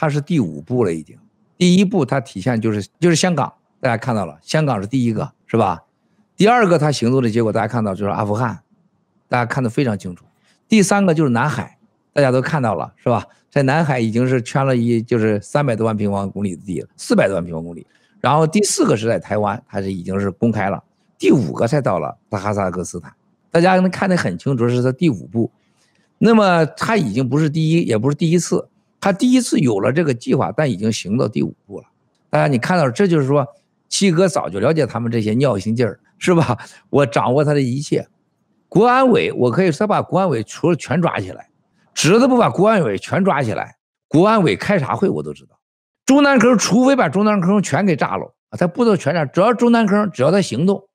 它是第五步了，已经。第一步它体现就是就是香港，大家看到了，香港是第一个，是吧？第二个它行动的结果，大家看到，就是阿富汗，大家看的非常清楚。第三个就是南海，大家都看到了，是吧？在南海已经是圈了一就是三百多万平方公里的地了，四百多万平方公里。然后第四个是在台湾，它是已经是公开了。第五个才到了哈萨克斯坦，大家能看得很清楚，是他第五步。那么他已经不是第一，也不是第一次。他第一次有了这个计划，但已经行到第五步了。大家你看到，这就是说，七哥早就了解他们这些尿性劲儿，是吧？我掌握他的一切，国安委，我可以说把国安委除了全抓起来，只要不把国安委全抓起来，国安委开啥会我都知道。中南坑，除非把中南坑全给炸了，他不能全炸，只要中南坑，只要他行动，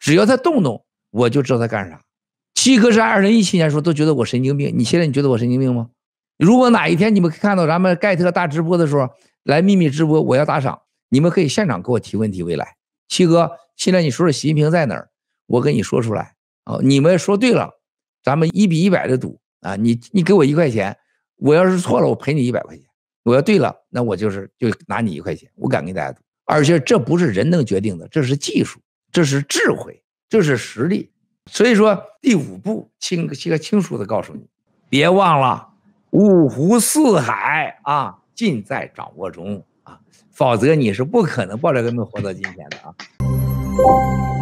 只要他动动，我就知道他干啥。七哥是二零一七年说都觉得我神经病，你现在你觉得我神经病吗？如果哪一天你们看到咱们盖特大直播的时候来秘密直播，我要打赏，你们可以现场给我提问题。未来七哥，现在你说说习近平在哪儿，我给你说出来啊。你们说对了，咱们一比一百的赌啊。你你给我一块钱，我要是错了，我赔你一百块钱。我要对了，那我就是就拿你一块钱。我敢跟大家赌，而且这不是人能决定的，这是技术，这是智慧，这是实力。所以说第五步，清七哥清楚的告诉你，别忘了。五湖四海啊，尽在掌握中啊，否则你是不可能抱着根们活到今天的啊。